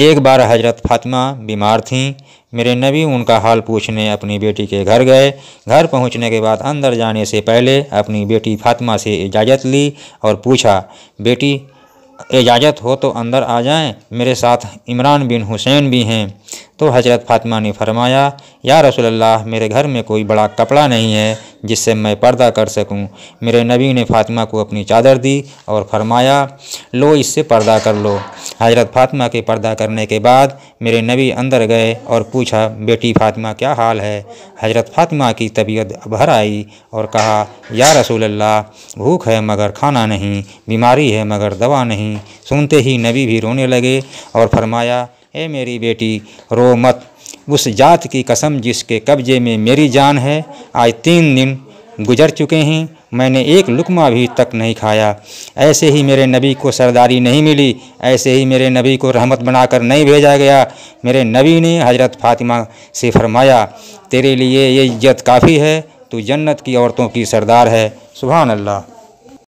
एक बार हजरत फातिमा बीमार थीं मेरे नबी उनका हाल पूछने अपनी बेटी के घर गए घर पहुंचने के बाद अंदर जाने से पहले अपनी बेटी फातिमा से इजाज़त ली और पूछा बेटी इजाज़त हो तो अंदर आ जाएं मेरे साथ इमरान बिन हुसैन भी हैं तो हज़रत फातिमा ने फरमाया या रसोल्ला मेरे घर में कोई बड़ा कपड़ा नहीं है जिससे मैं पर्दा कर सकूं। मेरे नबी ने फातिमा को अपनी चादर दी और फरमाया लो इससे पर्दा कर लो हज़रत फ़ातिमा के पर्दा करने के बाद मेरे नबी अंदर गए और पूछा बेटी फ़ातिमा क्या हाल है हज़रत फ़ातिमा की तबीयत भर आई और कहा या रसूल अल्लाह भूख है मगर खाना नहीं बीमारी है मगर दवा नहीं सुनते ही नबी भी रोने लगे और फरमाया ए मेरी बेटी रो मत उस जात की कसम जिसके कब्जे में मेरी जान है आज तीन दिन गुजर चुके हैं मैंने एक लुकमा अभी तक नहीं खाया ऐसे ही मेरे नबी को सरदारी नहीं मिली ऐसे ही मेरे नबी को रहमत बनाकर नहीं भेजा गया मेरे नबी ने हज़रत फ़ातिमा से फरमाया तेरे लिए ये इज्जत काफ़ी है तो जन्नत की औरतों की सरदार है सुबह अल्लाह